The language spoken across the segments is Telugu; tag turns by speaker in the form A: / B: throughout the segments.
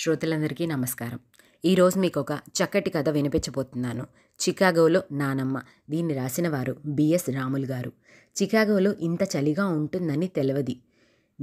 A: శ్రోతలందరికీ నమస్కారం ఈరోజు మీకు ఒక చక్కటి కథ వినిపించబోతున్నాను చికాగోలో నానమ్మ దీన్ని రాసిన వారు బిఎస్ రాములు గారు చికాగోలో ఇంత చలిగా ఉంటుందని తెలియదు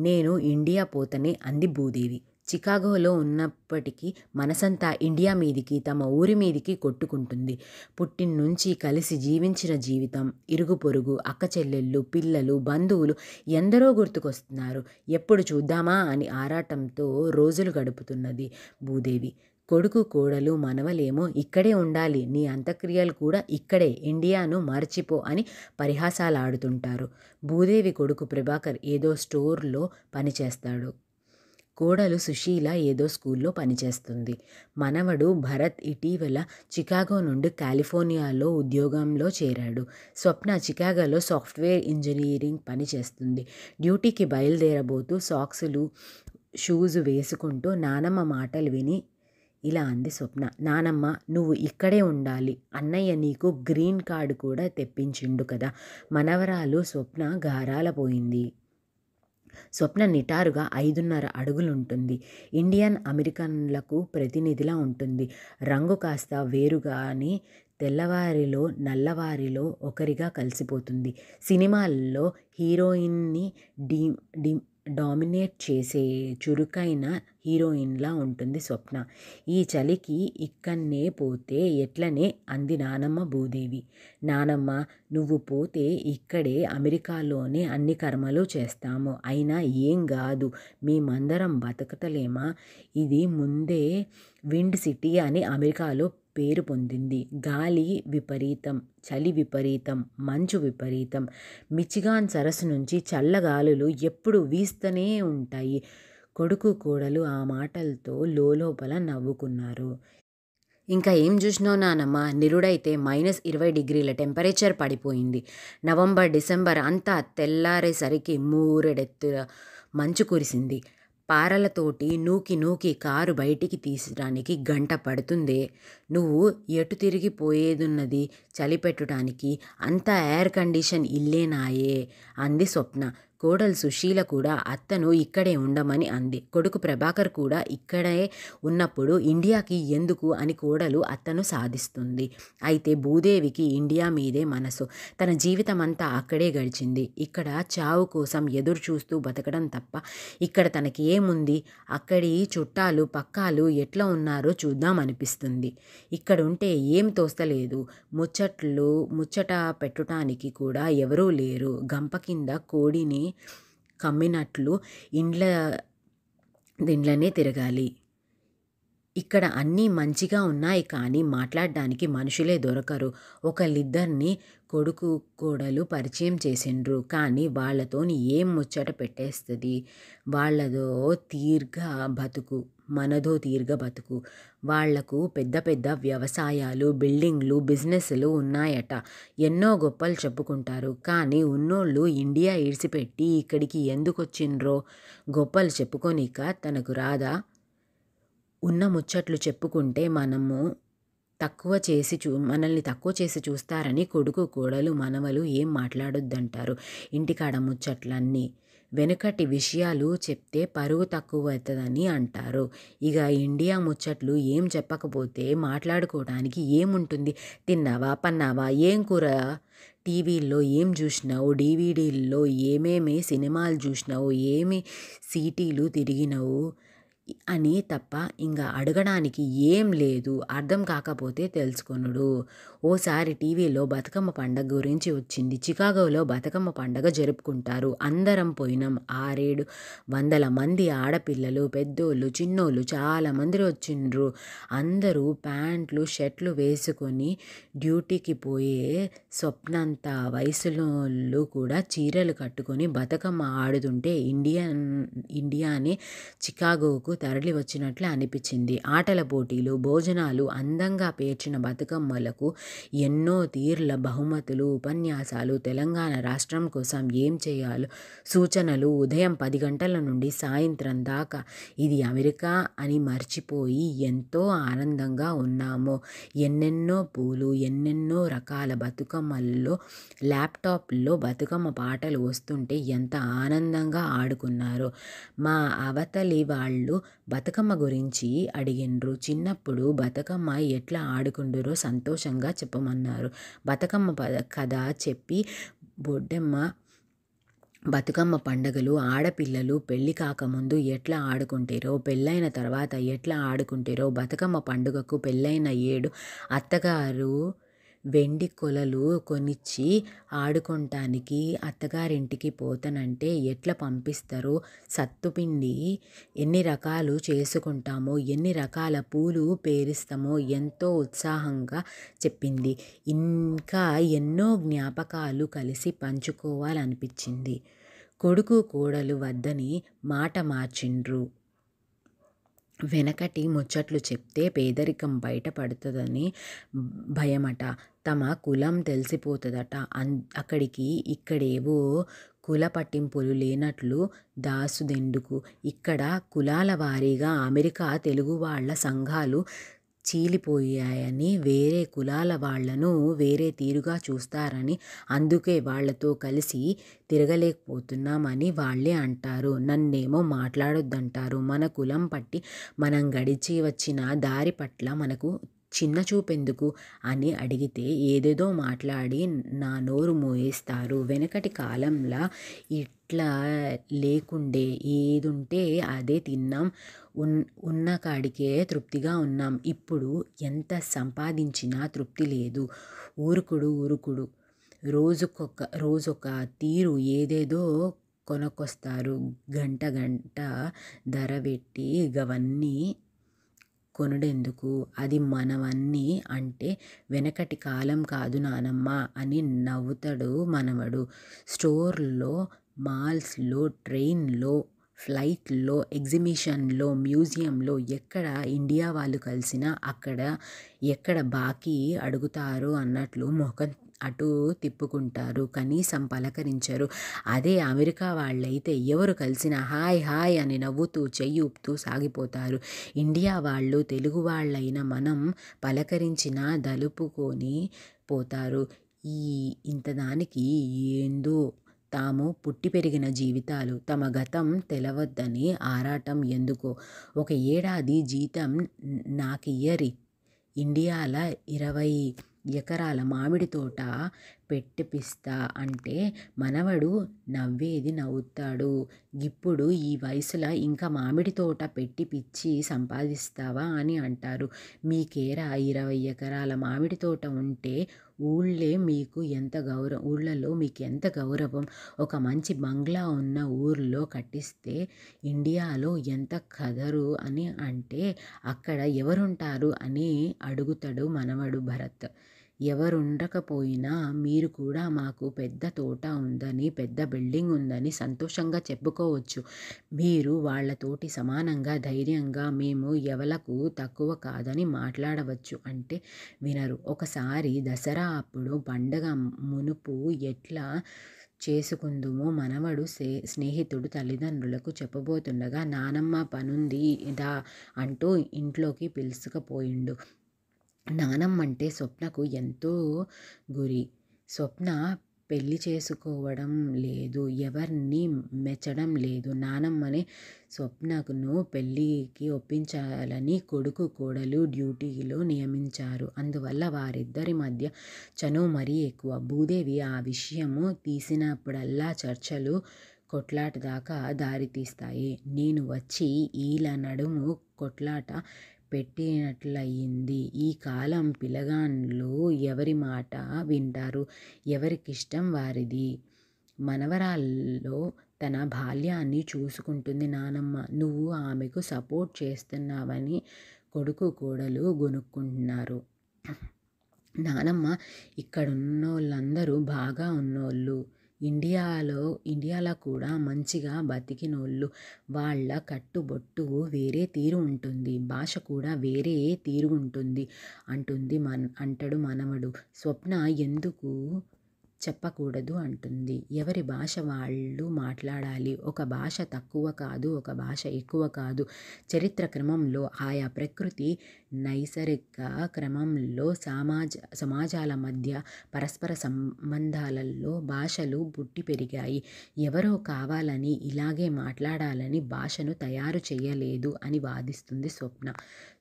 A: నేను ఇండియా పోతనే అంది భూదేవి చికాగోలో ఉన్నప్పటికీ మనసంతా ఇండియా మీదికి తమ ఊరి మీదికి కొట్టుకుంటుంది పుట్టినుంచి కలిసి జీవించిన జీవితం ఇరుగు పొరుగు అక్క చెల్లెళ్ళు పిల్లలు బంధువులు ఎందరో గుర్తుకొస్తున్నారు ఎప్పుడు చూద్దామా అని ఆరాటంతో రోజులు గడుపుతున్నది భూదేవి కొడుకు కోడలు మనవలేమో ఇక్కడే ఉండాలి నీ అంతక్రియలు కూడా ఇక్కడే ఇండియాను మర్చిపో అని పరిహాసాలు ఆడుతుంటారు భూదేవి కొడుకు ప్రభాకర్ ఏదో స్టోర్లో పనిచేస్తాడు కోడలు సుశీల ఏదో స్కూల్లో పనిచేస్తుంది మనవడు భరత్ ఇటీవల చికాగో నుండి కాలిఫోర్నియాలో ఉద్యోగంలో చేరాడు స్వప్న చికాగోలో సాఫ్ట్వేర్ ఇంజనీరింగ్ పనిచేస్తుంది డ్యూటీకి బయలుదేరబోతూ సాక్సులు షూస్ వేసుకుంటూ నానమ్మ మాటలు విని ఇలా అంది స్వప్న నానమ్మ నువ్వు ఇక్కడే ఉండాలి అన్నయ్య నీకు గ్రీన్ కార్డు కూడా తెప్పించిండు కదా మనవరాలు స్వప్న గారాలపోయింది స్వప్న నిటారుగా ఐదున్నర అడుగులుంటుంది ఇండియన్ అమెరికన్లకు ప్రతినిధిలా ఉంటుంది రంగు కాస్త వేరుగాని తెల్లవారిలో నల్లవారిలో ఒకరిగా కలిసిపోతుంది సినిమాల్లో హీరోయిన్ని డి డి డామినేట్ చేసే చురుకైన హీరోయిన్లా ఉంటుంది స్వప్న ఈ చలికి ఇక్కన్నే పోతే ఎట్లనే అంది నానమ్మ భూదేవి నానమ్మ నువ్వు పోతే ఇక్కడే అమెరికాలోనే అన్ని కర్మలు చేస్తాము అయినా ఏం కాదు మేమందరం బతకతలేమా ఇది ముందే విండ్ సిటీ అని అమెరికాలో పేరు పొందింది గాలి విపరీతం చలి విపరీతం మంచు విపరీతం మిచిగాన్ సరస్సు నుంచి చల్లగాలులు ఎప్పుడు వీస్తూనే ఉంటాయి కొడుకు కోడలు ఆ మాటలతో లోపల నవ్వుకున్నారు ఇంకా ఏం చూసినావు నానమ్మ నిరుడైతే మైనస్ ఇరవై డిగ్రీల టెంపరేచర్ పడిపోయింది నవంబర్ డిసెంబర్ అంతా తెల్లారేసరికి మూరెడెత్తుల మంచు కురిసింది పారలతోటి నూకి నూకి కారు బయటికి తీసడానికి గంట పడుతుందే నువ్వు ఎటు తిరిగి పోయేదున్నది చలిపెట్టడానికి అంతా ఎయిర్ కండిషన్ ఇల్లేనాయే అంది స్వప్న కోడలు సుశీల కూడా అత్తను ఇక్కడే ఉండమని అంది కొడుకు ప్రభాకర్ కూడా ఇక్కడే ఉన్నప్పుడు ఇండియాకి ఎందుకు అని కోడలు అత్తను సాధిస్తుంది అయితే భూదేవికి ఇండియా మీదే మనసు తన జీవితం అంతా అక్కడే గడిచింది ఇక్కడ చావు కోసం ఎదురు చూస్తూ బతకడం తప్ప ఇక్కడ తనకి ఏముంది అక్కడి చుట్టాలు పక్కాలు ఎట్లా ఉన్నారో చూద్దామనిపిస్తుంది ఇక్కడ ఉంటే ఏం తోస్తలేదు ముచ్చట్లు ముచ్చట పెట్టడానికి కూడా ఎవరూ లేరు గంప కింద కోడిని కమ్మినట్లు ఇండ్ల దీంట్లోనే తిరగాలి ఇక్కడ అన్నీ మంచిగా ఉన్నాయి కానీ మాట్లాడడానికి మనుషులే దొరకరు ఒకళ్ళిద్దర్ని కొడుకు కోడలు పరిచయం చేసిండ్రు కానీ వాళ్ళతోని ఏం ముచ్చట పెట్టేస్తుంది వాళ్ళదో తీర్ఘ బతుకు మనదో తీర్ఘ బతుకు వాళ్లకు పెద్ద పెద్ద వ్యవసాయాలు బిల్డింగ్లు బిజినెస్లు ఉన్నాయట ఎన్నో గొప్పలు చెప్పుకుంటారు కానీ ఉన్నోళ్ళు ఇండియా ఇడిచిపెట్టి ఇక్కడికి ఎందుకు వచ్చిండ్రో గొప్పలు చెప్పుకోనిక తనకు రాదా ఉన్న ముచ్చట్లు చెప్పుకుంటే మనము తక్కువ చేసి చూ మనల్ని తక్కువ చేసి చూస్తారని కొడుకు కోడలు మనవలు ఏం మాట్లాడొద్దంటారు ఇంటికాడ ముచ్చట్లన్నీ వెనుకటి విషయాలు చెప్తే పరువు తక్కువ అవుతుందని అంటారు ఇక ఇండియా ముచ్చట్లు ఏం చెప్పకపోతే మాట్లాడుకోవడానికి ఏముంటుంది తిన్నావా పన్నావా ఏం కూర టీవీల్లో ఏం చూసినావు డీవీడీల్లో ఏమేమి సినిమాలు చూసినావు ఏమి సిటీలు తిరిగినావు అని తప్ప ఇంకా అడగడానికి ఏం లేదు అర్థం కాకపోతే తెలుసుకొనుడు ఓసారి టీవీలో బతుకమ్మ పండగ గురించి వచ్చింది చికాగోలో బతుకమ్మ పండగ జరుపుకుంటారు అందరం పోయినాం ఆరేడు వందల మంది ఆడపిల్లలు పెద్దోళ్ళు చిన్నోళ్ళు చాలా మంది వచ్చిండ్రు అందరూ ప్యాంట్లు షర్ట్లు వేసుకొని డ్యూటీకి పోయే స్వప్నంత వయసులోళ్ళు కూడా చీరలు కట్టుకొని బతుకమ్మ ఆడుతుంటే ఇండియన్ ఇండియానే చికాగోకు తరలి వచ్చినట్లు అనిపించింది ఆటల పోటీలు భోజనాలు అందంగా పేర్చిన బతుకమ్మలకు ఎన్నో తీర్ల బహుమతులు ఉపన్యాసాలు తెలంగాణ రాష్ట్రం కోసం ఏం చేయాలో సూచనలు ఉదయం పది గంటల నుండి సాయంత్రం దాకా ఇది అమెరికా అని మర్చిపోయి ఎంతో ఆనందంగా ఉన్నాము ఎన్నెన్నో పూలు ఎన్నెన్నో రకాల బతుకమ్మల్లో ల్యాప్టాప్లో బతుకమ్మ పాటలు వస్తుంటే ఎంత ఆనందంగా ఆడుకున్నారు మా అవతలి వాళ్ళు బతుకమ్మ గురించి అడిగిండ్రు చిన్నప్పుడు బతుకమ్మ ఎట్లా ఆడుకుండురో సంతోషంగా చెప్పమన్నారు బతుకమ్మ కథ చెప్పి బొడ్డెమ్మ బతుకమ్మ పండుగలు ఆడపిల్లలు పెళ్లి కాకముందు ఎట్లా ఆడుకుంటారో పెళ్ళైన తర్వాత ఎట్లా ఆడుకుంటారో బతుకమ్మ పండుగకు పెళ్ళైన ఏడు అత్తగారు వెండి కొలలు కొనిచ్చి ఆడుకోటానికి అత్తగారింటికి పోతనంటే ఎట్లా సత్తు సత్తుపిండి ఎన్ని రకాలు చేసుకుంటామో ఎన్ని రకాల పూలు పేరిస్తామో ఎంతో ఉత్సాహంగా చెప్పింది ఇంకా ఎన్నో జ్ఞాపకాలు కలిసి పంచుకోవాలనిపించింది కొడుకు కోడలు వద్దని మాట మార్చిండ్రు వెనకటి ముచ్చట్లు చెప్తే పేదరికం బయటపడుతుందని భయమట తమ కులం తెలిసిపోతుందట అన్ అక్కడికి ఇక్కడేవో కుల పట్టింపులు లేనట్లు దాసుదెందుకు ఇక్కడ కులాల వారీగా అమెరికా తెలుగు వాళ్ళ సంఘాలు చీలిపోయాయని వేరే కులాల వాళ్లను వేరే తీరుగా చూస్తారని అందుకే వాళ్లతో కలిసి తిరగలేకపోతున్నామని వాళ్ళే అంటారు నన్నేమో మాట్లాడొద్దంటారు మన కులం పట్టి మనం గడిచి వచ్చిన దారి పట్ల మనకు చిన్న చూపెందుకు అని అడిగితే ఏదేదో మాట్లాడి నా నోరు మోయేస్తారు వెనకటి కాలంలా ఇట్లా లేకుండే ఏదుంటే అదే తిన్నాం ఉన్ ఉన్న కాడికే తృప్తిగా ఉన్నాం ఇప్పుడు ఎంత సంపాదించినా తృప్తి లేదు ఊరుకుడు ఊరుకుడు రోజుకొక రోజొక తీరు ఏదేదో కొనకొస్తారు గంట గంట ధర పెట్టి గవన్నీ కొనుడెందుకు అది మనవన్నీ అంటే వెనకటి కాలం కాదు నానమ్మ అని నవ్వుతాడు మనవడు స్టోర్లో మాల్స్లో ట్రైన్లో ఫ్లైట్లో ఎగ్జిబిషన్లో మ్యూజియంలో ఎక్కడ ఇండియా వాళ్ళు కలిసినా అక్కడ ఎక్కడ బాకీ అడుగుతారు అన్నట్లు మొఖం అటు తిప్పుకుంటారు కనీసం పలకరించరు అదే అమెరికా వాళ్ళైతే ఎవరు కలిసినా హాయ్ హాయ్ అని నవ్వుతూ చెయ్యి ఊపుతూ సాగిపోతారు ఇండియా వాళ్ళు తెలుగు వాళ్ళైన మనం పలకరించినా దలుపుకొని పోతారు ఈ ఇంతదానికి ఏందో తాము పుట్టి పెరిగిన జీవితాలు తమ గతం తెలవద్దని ఆరాటం ఎందుకో ఒక ఏడాది జీతం నాకియ్యరి ఇండియాల ఇరవై ఎకరాల మామిడి తోట పెట్టిపిస్తా అంటే మనవడు నవ్వేది నవ్వుతాడు ఇప్పుడు ఈ వయసులో ఇంకా మామిడి తోట పెట్టి పిచ్చి సంపాదిస్తావా అని అంటారు మీకేరా ఇరవై ఎకరాల మామిడి తోట ఉంటే ఊళ్ళే మీకు ఎంత గౌరవం ఊళ్ళలో మీకు ఎంత గౌరవం ఒక మంచి బంగ్లా ఉన్న ఊర్లో కట్టిస్తే ఇండియాలో ఎంత కదరు అని అంటే అక్కడ ఎవరుంటారు అని అడుగుతాడు మనవడు భరత్ ఎవరుండకపోయినా మీరు కూడా మాకు పెద్ద తోట ఉందని పెద్ద బిల్డింగ్ ఉందని సంతోషంగా చెప్పుకోవచ్చు మీరు వాళ్ళతోటి సమానంగా ధైర్యంగా మేము ఎవలకు తక్కువ కాదని మాట్లాడవచ్చు అంటే వినరు ఒకసారి దసరా అప్పుడు పండగ మునుపు ఎట్లా చేసుకుందుము మనవడు స్నేహితుడు తల్లిదండ్రులకు చెప్పబోతుండగా నానమ్మ పనుంది దా అంటూ ఇంట్లోకి పిలుచుకుపోయిండు నానమ్మ అంటే స్వప్నకు ఎంతో గురి స్వప్న పెళ్లి చేసుకోవడం లేదు ఎవరిని మెచ్చడం లేదు నానమ్మనే స్వప్నను పెళ్ళికి ఒప్పించాలని కొడుకు కోడలు డ్యూటీలో నియమించారు అందువల్ల వారిద్దరి మధ్య చనువు మరీ ఎక్కువ భూదేవి ఆ విషయము తీసినప్పుడల్లా చర్చలు కొట్లాట దాకా దారితీస్తాయి నేను వచ్చి ఈల నడుము కొట్లాట పెట్టినట్లయింది ఈ కాలం పిలగాండ్లు ఎవరి మాట వింటారు ఎవరికిష్టం వారిది మనవరాల్లో తన బాల్యాన్ని చూసుకుంటుంది నానమ్మ నువ్వు ఆమెకు సపోర్ట్ చేస్తున్నావని కొడుకు కోడలు గొనుక్కుంటున్నారు నానమ్మ ఇక్కడున్నోళ్ళందరూ బాగా ఉన్నోళ్ళు ఇండియాలో ఇండియాలో కూడా మంచిగా బతికినోళ్ళు వాళ్ళ కట్టుబొట్టు వేరే తీరు ఉంటుంది భాష కూడా వేరే తీరు ఉంటుంది అంటుంది మన అంటాడు మనవడు స్వప్న ఎందుకు చెప్పకూడదు అంటుంది ఎవరి భాష వాళ్ళు మాట్లాడాలి ఒక భాష తక్కువ కాదు ఒక భాష ఎక్కువ కాదు చరిత్ర క్రమంలో ఆయా ప్రకృతి నైసర్గిక క్రమంలో సమాజ సమాజాల మధ్య పరస్పర సంబంధాలలో భాషలు బుట్టి పెరిగాయి ఎవరో కావాలని ఇలాగే మాట్లాడాలని భాషను తయారు చేయలేదు అని వాదిస్తుంది స్వప్న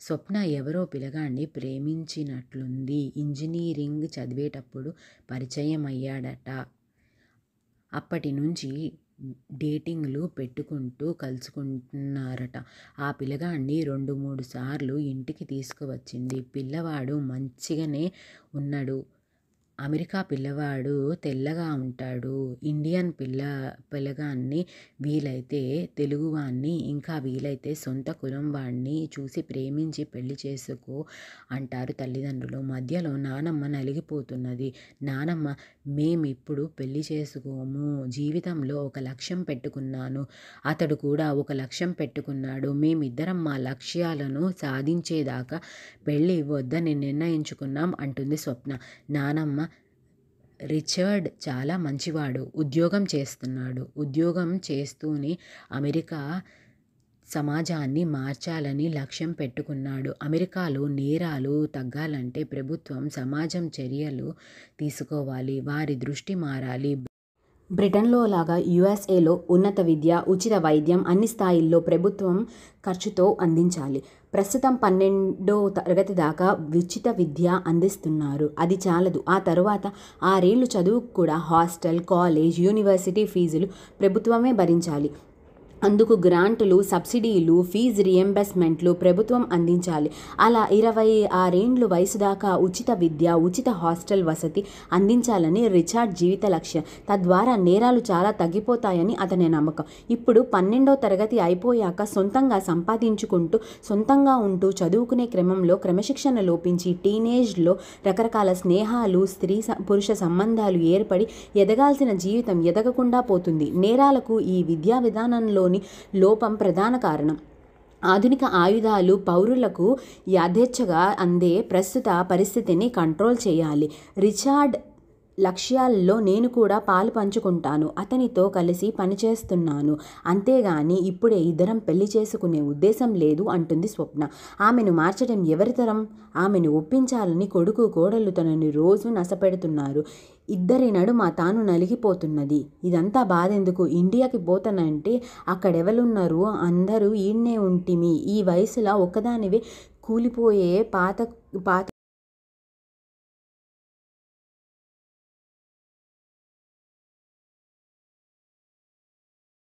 A: స్వప్న ఎవరో పిలగాన్ని ప్రేమించినట్లుంది ఇంజనీరింగ్ చదివేటప్పుడు పరిచయం అయ్యాడట అప్పటి నుంచి డేటింగ్లు పెట్టుకుంటూ కలుసుకుంటున్నారట ఆ పిల్లగాన్ని రెండు మూడు సార్లు ఇంటికి తీసుకువచ్చింది పిల్లవాడు మంచిగానే ఉన్నాడు అమెరికా పిల్లవాడు తెల్లగా ఉంటాడు ఇండియన్ పిల్ల పిల్లగాన్ని వీలైతే తెలుగువాణ్ణి ఇంకా వీలైతే సొంత కులం వాణ్ణి చూసి ప్రేమించి పెళ్లి చేసుకో అంటారు తల్లిదండ్రులు మధ్యలో నానమ్మ నలిగిపోతున్నది నానమ్మ మేమిప్పుడు పెళ్లి చేసుకోము జీవితంలో ఒక లక్ష్యం పెట్టుకున్నాను అతడు కూడా ఒక లక్ష్యం పెట్టుకున్నాడు మేమిద్దరం మా లక్ష్యాలను సాధించేదాకా పెళ్ళి వద్దని నిర్ణయించుకున్నాం అంటుంది స్వప్న నానమ్మ రిచర్డ్ చాలా మంచివాడు ఉద్యోగం చేస్తున్నాడు ఉద్యోగం చేస్తూనే అమెరికా సమాజాన్ని మార్చాలని లక్ష్యం పెట్టుకున్నాడు అమెరికాలో నేరాలు తగ్గాలంటే ప్రభుత్వం సమాజం చర్యలు తీసుకోవాలి వారి దృష్టి మారాలి బ్రిటన్లో లాగా యుఎస్ఏలో ఉన్నత విద్య ఉచిత వైద్యం అన్ని స్థాయిల్లో ప్రభుత్వం ఖర్చుతో అందించాలి ప్రస్తుతం పన్నెండో తరగతి దాకా ఉచిత విద్య అందిస్తున్నారు అది చాలదు ఆ తరువాత ఆరేళ్లు చదువుకు కూడా హాస్టల్ కాలేజ్ యూనివర్సిటీ ఫీజులు ప్రభుత్వమే భరించాలి అందుకు గ్రాంట్లు సబ్సిడీలు ఫీజు రియంబర్స్మెంట్లు ప్రభుత్వం అందించాలి అలా ఇరవై ఆరేండ్లు వయసు దాకా ఉచిత విద్య ఉచిత హాస్టల్ వసతి అందించాలని రిచార్డ్ జీవిత లక్ష్యం తద్వారా నేరాలు చాలా తగ్గిపోతాయని అతని నమ్మకం ఇప్పుడు పన్నెండో తరగతి అయిపోయాక సొంతంగా సంపాదించుకుంటూ సొంతంగా ఉంటూ చదువుకునే క్రమంలో క్రమశిక్షణ లోపించి టీనేజ్లో రకరకాల స్నేహాలు స్త్రీ పురుష సంబంధాలు ఏర్పడి ఎదగాల్సిన జీవితం ఎదగకుండా పోతుంది నేరాలకు ఈ విద్యా విధానంలో నియంత్రణలోని లోపం ప్రధాన కారణం ఆధునిక ఆయుధాలు పౌరులకు యాధేచ్ఛగా అందే ప్రస్తుత పరిస్థితిని కంట్రోల్ చేయాలి రిచార్డ్ లక్ష్యాల్లో నేను కూడా పాలు పంచుకుంటాను అతనితో కలిసి పనిచేస్తున్నాను అంతేగాని ఇప్పుడే ఇద్దరం పెళ్లి చేసుకునే ఉద్దేశం లేదు అంటుంది స్వప్న ఆమెను మార్చడం ఎవరితరం ఆమెను ఒప్పించాలని కొడుకు కోడలు తనని రోజు నసపెడుతున్నారు ఇద్దరి నడుమ తాను నలిగిపోతున్నది ఇదంతా బాధెందుకు ఇండియాకి పోతానంటే అక్కడెవలున్నారు అందరూ ఈడనే ఉంటిమి ఈ వయసులో ఒక్కదానివే కూలిపోయే పాత పాత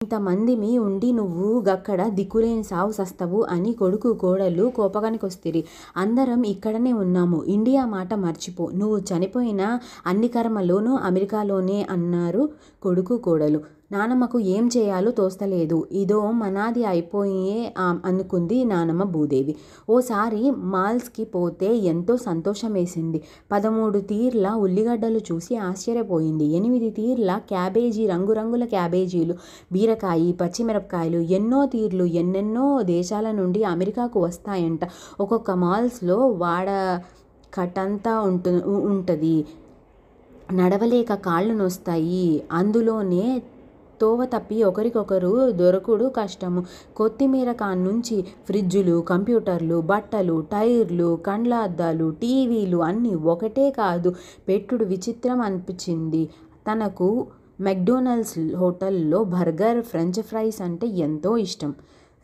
A: ఇంతమందిమి ఉండి నువ్వు గక్కడ దిక్కులేని సావు సస్తవు అని కొడుకు కోడలు కోపగానికొస్తిరి అందరం ఇక్కడనే ఉన్నాము ఇండియా మాట మర్చిపో నువ్వు చనిపోయిన అన్ని కర్మలోనూ అమెరికాలోనే అన్నారు కొడుకు కోడలు నానమ్మకు ఏం చేయాలో తోస్తలేదు ఇదో మనాది అయిపోయే అనుకుంది నానమ్మ భూదేవి ఓసారి మాల్స్కి పోతే ఎంతో సంతోషం వేసింది పదమూడు తీర్ల ఉల్లిగడ్డలు చూసి ఆశ్చర్యపోయింది ఎనిమిది తీర్ల క్యాబేజీ రంగురంగుల క్యాబేజీలు బీరకాయి పచ్చిమిరపకాయలు ఎన్నో తీర్లు ఎన్నెన్నో దేశాల నుండి అమెరికాకు వస్తాయంట ఒక్కొక్క మాల్స్లో వాడ కటంతా ఉంటు ఉంటుంది నడవలేక కాళ్ళు నొస్తాయి అందులోనే తోవ తప్పి ఒకరికొకరు దొరకుడు కష్టము కొత్తిమీర నుంచి ఫ్రిడ్జులు కంప్యూటర్లు బట్టలు టైర్లు కండ్ల అద్దాలు టీవీలు అన్నీ ఒకటే కాదు పెట్టుడు విచిత్రం అనిపించింది తనకు మెక్డోనల్డ్స్ హోటల్లో బర్గర్ ఫ్రెంచ్ ఫ్రైస్ అంటే ఎంతో ఇష్టం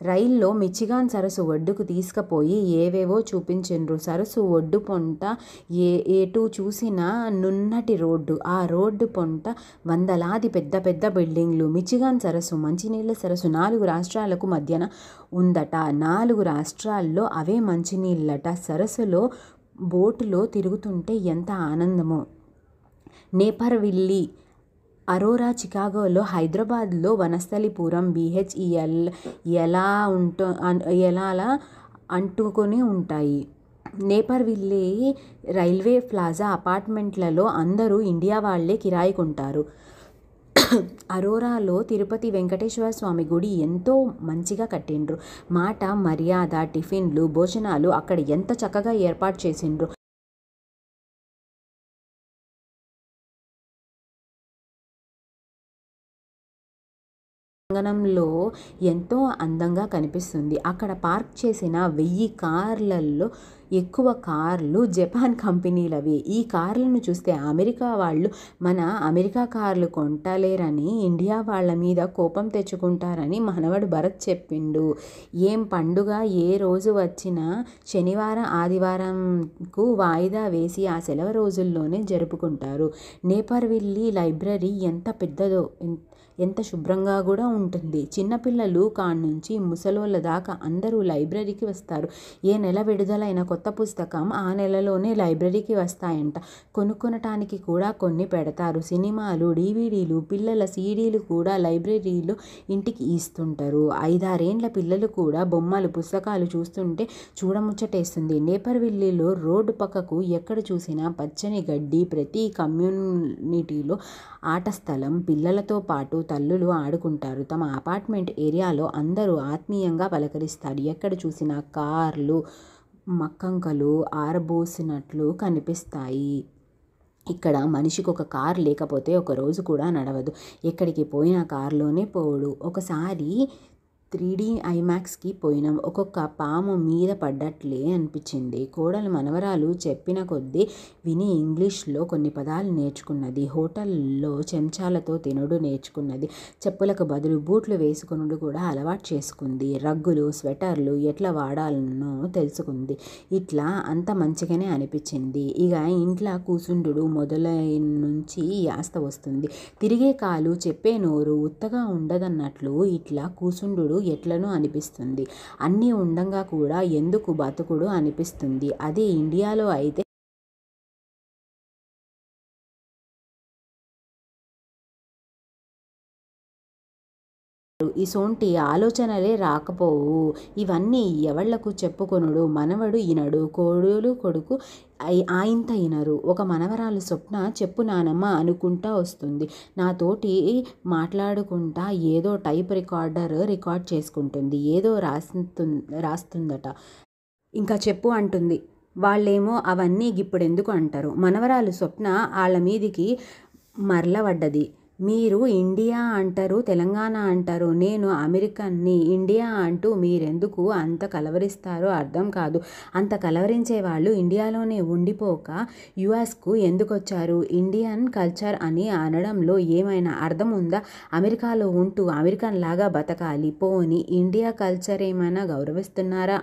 A: రైల్లో మిచిగాన్ సరస్సు ఒడ్డుకు తీసుకుపోయి ఏవేవో చూపించిండ్రు సరస్సు ఒడ్డు పొంట ఏ ఏటూ చూసినా నున్నటి రోడ్డు ఆ రోడ్డు పొంట వందలాది పెద్ద పెద్ద బిల్డింగ్లు మిచిగాన్ సరస్సు మంచినీళ్ళ సరస్సు నాలుగు రాష్ట్రాలకు మధ్యన ఉందట నాలుగు రాష్ట్రాల్లో అవే మంచినీళ్ళట సరస్సులో బోటులో తిరుగుతుంటే ఎంత ఆనందమో నేపర్విల్లి అరోరా చికాగోలో హైదరాబాద్లో వనస్థలిపురం బీహెచ్ఈఎల్ ఎలా ఉంటో ఎలా అంటుకొని ఉంటాయి నేపర్విల్లి రైల్వే ప్లాజా అపార్ట్మెంట్లలో అందరూ ఇండియా వాళ్ళే కిరాయికుంటారు అరోరాలో తిరుపతి వెంకటేశ్వర స్వామి గుడి ఎంతో మంచిగా కట్టిండ్రు మాట మర్యాద టిఫిన్లు భోజనాలు అక్కడ ఎంత చక్కగా ఏర్పాటు చేసిండ్రు ప్రాంగణంలో ఎంతో అందంగా కనిపిస్తుంది అక్కడ పార్క్ చేసిన వెయ్యి కార్లల్లో ఎక్కువ కార్లు జపాన్ కంపెనీలవి ఈ కార్లను చూస్తే అమెరికా వాళ్ళు మన అమెరికా కార్లు కొంటలేరని ఇండియా వాళ్ళ మీద కోపం తెచ్చుకుంటారని మనవడు భరత్ చెప్పిండు ఏం పండుగ ఏ రోజు వచ్చినా శనివారం ఆదివారంకు వాయిదా వేసి ఆ సెలవు రోజుల్లోనే జరుపుకుంటారు నేపర్విల్లి లైబ్రరీ ఎంత పెద్దదో ఎంత శుభ్రంగా కూడా ఉంటుంది చిన్నపిల్లలు కాడ నుంచి ముసలోళ్ళ దాకా అందరూ లైబ్రరీకి వస్తారు ఏ నెల విడుదలైన కొత్త కొత్త పుస్తకం ఆ నెలలోనే లైబ్రరీకి వస్తాయంట కొనుక్కొనటానికి కూడా కొన్ని పెడతారు సినిమాలు డీవీడీలు పిల్లల సీడీలు కూడా లైబ్రరీలో ఇంటికి ఇస్తుంటారు ఐదారేండ్ల పిల్లలు కూడా బొమ్మలు పుస్తకాలు చూస్తుంటే చూడముచ్చటేస్తుంది నేపర్విల్లిలో రోడ్డు పక్కకు ఎక్కడ చూసినా పచ్చని గడ్డి ప్రతి కమ్యూనిటీలో ఆట స్థలం పిల్లలతో పాటు తల్లులు ఆడుకుంటారు తమ అపార్ట్మెంట్ ఏరియాలో అందరూ ఆత్మీయంగా పలకరిస్తారు ఎక్కడ చూసినా కార్లు మక్కంకలు ఆరబోసినట్లు కనిపిస్తాయి ఇక్కడ మనిషికి ఒక కార్ లేకపోతే ఒక రోజు కూడా నడవదు ఎక్కడికి పోయినా కారులోనే పోవుడు ఒకసారి త్రీ డీ ఐమాక్స్కి పోయినాం ఒక్కొక్క పాము మీద పడ్డట్లే అనిపించింది కోడలు మనవరాలు చెప్పిన కొద్దీ విని ఇంగ్లీష్లో కొన్ని పదాలు నేర్చుకున్నది హోటల్లో చెంచాలతో తినుడు నేర్చుకున్నది చెప్పులకు బదులు బూట్లు వేసుకునుడు కూడా అలవాటు చేసుకుంది రగ్గులు స్వెటర్లు ఎట్లా వాడాలనో తెలుసుకుంది ఇట్లా అంత మంచిగానే అనిపించింది ఇక ఇంట్లో కూసుండు మొదలైన నుంచి యాస్త వస్తుంది తిరిగే కాలు చెప్పే నోరు ఉత్తగా ఉండదన్నట్లు ఇట్లా కూసుండు ఎట్లనో అనిపిస్తుంది అన్నీ ఉండంగా కూడా ఎందుకు బతుకుడు అనిపిస్తుంది అదే ఇండియాలో అయితే సొంటి ఆలోచనలే రాకపోవు ఇవన్నీ ఎవళ్లకు చెప్పుకొనుడు మనవడు ఇనడు కోడులు కొడుకు ఆయంత ఇనరు ఒక మనవరాలు స్వప్న చెప్పు నానమ్మ అనుకుంటా వస్తుంది నాతోటి మాట్లాడుకుంటా ఏదో టైప్ రికార్డర్ రికార్డ్ చేసుకుంటుంది ఏదో రాస్తు రాస్తుందట ఇంకా చెప్పు అంటుంది వాళ్ళేమో అవన్నీ ఇప్పుడు ఎందుకు అంటారు మనవరాలు స్వప్న వాళ్ళ మీదికి మరలబడ్డది మీరు ఇండియా అంటారు తెలంగాణ అంటారు నేను అమెరికన్ని ఇండియా అంటూ మీరెందుకు అంత కలవరిస్తారో అర్థం కాదు అంత కలవరించే వాళ్ళు ఇండియాలోనే ఉండిపోక యుఎస్కు ఎందుకు వచ్చారు ఇండియన్ కల్చర్ అని అనడంలో ఏమైనా అర్థం ఉందా అమెరికాలో ఉంటూ అమెరికన్ లాగా బతకాలి పోని ఇండియా కల్చర్ ఏమైనా గౌరవిస్తున్నారా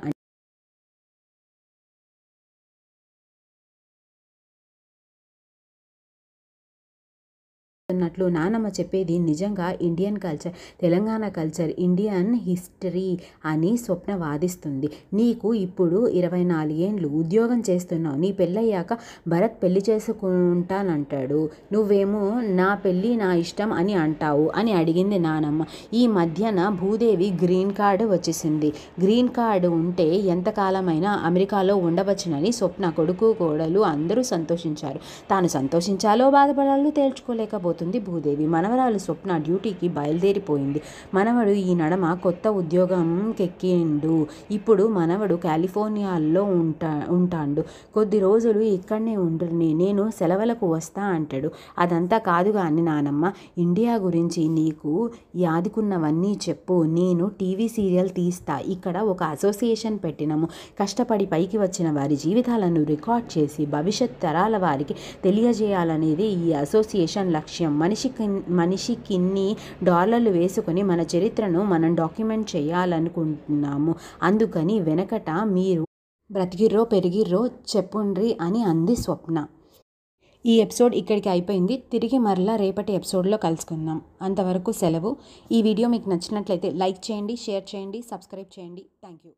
A: అన్నట్లు నానమ్మ చెప్పేది నిజంగా Indian culture Telangana culture Indian history అని స్వప్న వాదిస్తుంది నీకు ఇప్పుడు ఇరవై నాలుగేండ్లు ఉద్యోగం చేస్తున్నావు నీ పెళ్ళయ్యాక భరత్ పెళ్లి చేసుకుంటానంటాడు నువ్వేమో నా పెళ్ళి నా ఇష్టం అని అంటావు అని అడిగింది నానమ్మ ఈ మధ్యన భూదేవి గ్రీన్ కార్డు వచ్చేసింది గ్రీన్ కార్డు ఉంటే ఎంతకాలమైనా అమెరికాలో ఉండవచ్చునని స్వప్న కొడుకు కోడలు అందరూ సంతోషించారు తాను సంతోషించాలో బాధపడాలో తేల్చుకోలేకపోతే వెళ్ళిపోతుంది భూదేవి మనవరాలు స్వప్న డ్యూటీకి బయలుదేరిపోయింది మనవడు ఈ నడమ కొత్త ఉద్యోగంకెక్కిండు ఇప్పుడు మనవడు కాలిఫోర్నియాలో ఉంటా ఉంటాడు కొద్ది రోజులు ఇక్కడనే ఉంటుని నేను సెలవులకు వస్తా అంటాడు అదంతా కాదు కానీ నానమ్మ ఇండియా గురించి నీకు యాదుకున్నవన్నీ చెప్పు నేను టీవీ సీరియల్ తీస్తా ఇక్కడ ఒక అసోసియేషన్ పెట్టినాము కష్టపడి పైకి వచ్చిన వారి జీవితాలను రికార్డ్ చేసి భవిష్యత్ తరాల వారికి తెలియజేయాలనేది ఈ అసోసియేషన్ లక్ష్యం విషయం మనిషి మనిషికిన్ని డాలర్లు వేసుకొని మన చరిత్రను మనం డాక్యుమెంట్ చేయాలనుకుంటున్నాము అందుకని వెనకట మీరు బ్రతికిర్రో పెరిగిర్రో చెప్పుండ్రి అని అంది స్వప్న ఈ ఎపిసోడ్ ఇక్కడికి అయిపోయింది తిరిగి మరలా రేపటి ఎపిసోడ్లో కలుసుకుందాం అంతవరకు సెలవు ఈ వీడియో మీకు నచ్చినట్లయితే లైక్ చేయండి షేర్ చేయండి సబ్స్క్రైబ్ చేయండి థ్యాంక్ యూ